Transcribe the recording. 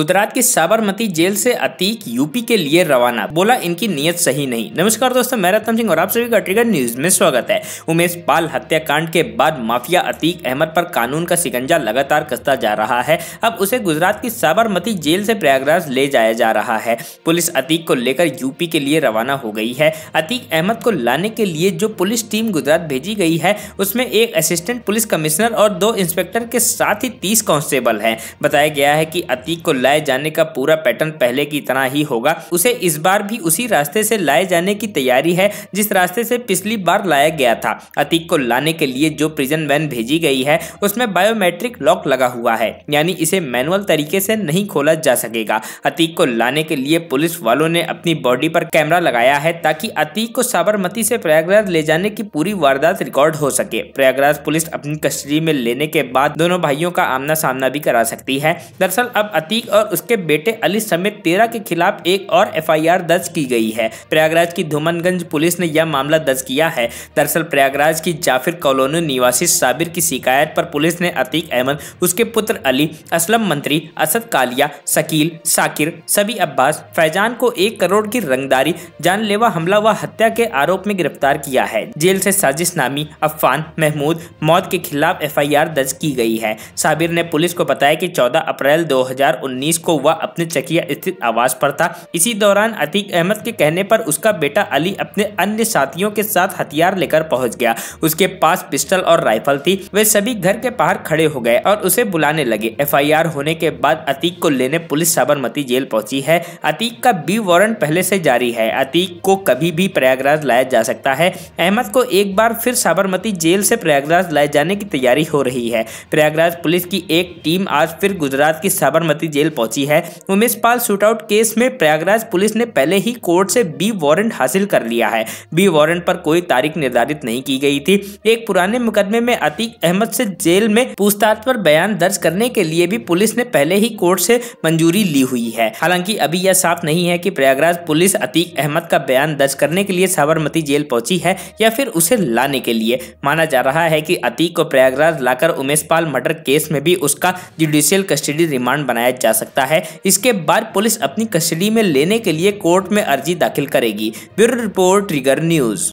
गुजरात की साबरमती जेल से अतीक यूपी के लिए रवाना बोला इनकी नीयत सही नहीं नमस्कार दोस्तों मैं रतन सिंह और आप सभी का ट्रिगर न्यूज में स्वागत है उमेश पाल हत्याकांड के बाद माफिया अतीक अहमद पर कानून का सिकंजा लगातार कसता जा रहा है अब उसे गुजरात की साबरमती जेल से प्रयागराज ले जाया जा रहा है पुलिस अतीक को लेकर यूपी के लिए रवाना हो गई है अतीक अहमद को लाने के लिए जो पुलिस टीम गुजरात भेजी गई है उसमें एक असिस्टेंट पुलिस कमिश्नर और दो इंस्पेक्टर के साथ ही तीस कांस्टेबल है बताया गया है की अतीक को लाए जाने का पूरा पैटर्न पहले की तरह ही होगा उसे इस बार भी उसी रास्ते से लाए जाने की तैयारी है जिस रास्ते से पिछली बार लाया गया था अतीक को लाने के लिए जो प्रिजन वैन भेजी गई है उसमें बायोमेट्रिक लॉक लगा हुआ है यानी इसे मैनुअल तरीके से नहीं खोला जा सकेगा अतीक को लाने के लिए पुलिस वालों ने अपनी बॉडी पर कैमरा लगाया है ताकि अतीक को साबरमती से प्रयागराज ले जाने की पूरी वारदात रिकॉर्ड हो सके प्रयागराज पुलिस अपनी कस्टडी में लेने के बाद दोनों भाइयों का आमना सामना भी करा सकती है दरअसल अब अतीक और और उसके बेटे अली समेत तेरह के खिलाफ एक और एफआईआर दर्ज की गई है प्रयागराज की धूमनगंज पुलिस ने यह मामला दर्ज किया है दरअसल प्रयागराज की जाफिर कॉलोनी निवासी साबिर की शिकायत पर पुलिस ने अतीक अहमद उसके पुत्र अली असलम मंत्री असद कालिया शकील साकिर सभी अब्बास फैजान को एक करोड़ की रंगदारी जानलेवा हमला व हत्या के आरोप में गिरफ्तार किया है जेल से साजिश नामी अफान महमूद मौत के खिलाफ एफआईआर दर्ज की गई है साबिर ने पुलिस को बताया कि 14 अप्रैल 2019 19 को वह अपने चकिया स्थित आवास पर था इसी दौरान अतीक अहमद के कहने पर उसका बेटा अली अपने अन्य साथियों के साथ हथियार लेकर पहुंच गया उसके पास पिस्टल और राइफल थी वे सभी घर के बाहर खड़े हो गए और उसे बुलाने लगे एफ होने के बाद अतीक को लेने पुलिस साबरमती जेल पहुंची है अतीक का बी वारंट पहले से जारी है अतीक को कभी भी प्रयागराज लाया जा सकता है अहमद को एक बार फिर साबरमती जेल से प्रयागराज लाए जाने की तैयारी हो रही है प्रयागराज पुलिस की एक टीम आज फिर गुजरात की साबरमती जेल पहुंची है उमेश पाल शूटआउट केस में प्रयागराज पुलिस ने पहले ही कोर्ट से बी वारंट हासिल कर लिया है बी वारंट पर कोई तारीख निर्धारित नहीं की गई थी एक पुराने मुकदमे में अतीक अहमद से जेल में पूछताछ पर बयान दर्ज करने के लिए भी पुलिस ने पहले ही कोर्ट से मंजूरी ली हुई है हालांकि अभी यह साफ नहीं है कि प्रयागराज पुलिस अतीक अहमद का बयान दर्ज करने के लिए साबरमती जेल पहुंची है या फिर उसे लाने के लिए माना जा रहा है कि अतीक को प्रयागराज लाकर उमेश पाल मर्डर केस में भी उसका जुडिशियल कस्टडी रिमांड बनाया जा सकता है इसके बाद पुलिस अपनी कस्टडी में लेने के लिए कोर्ट में अर्जी दाखिल करेगी ब्यूरो रिपोर्ट ट्रिगर न्यूज़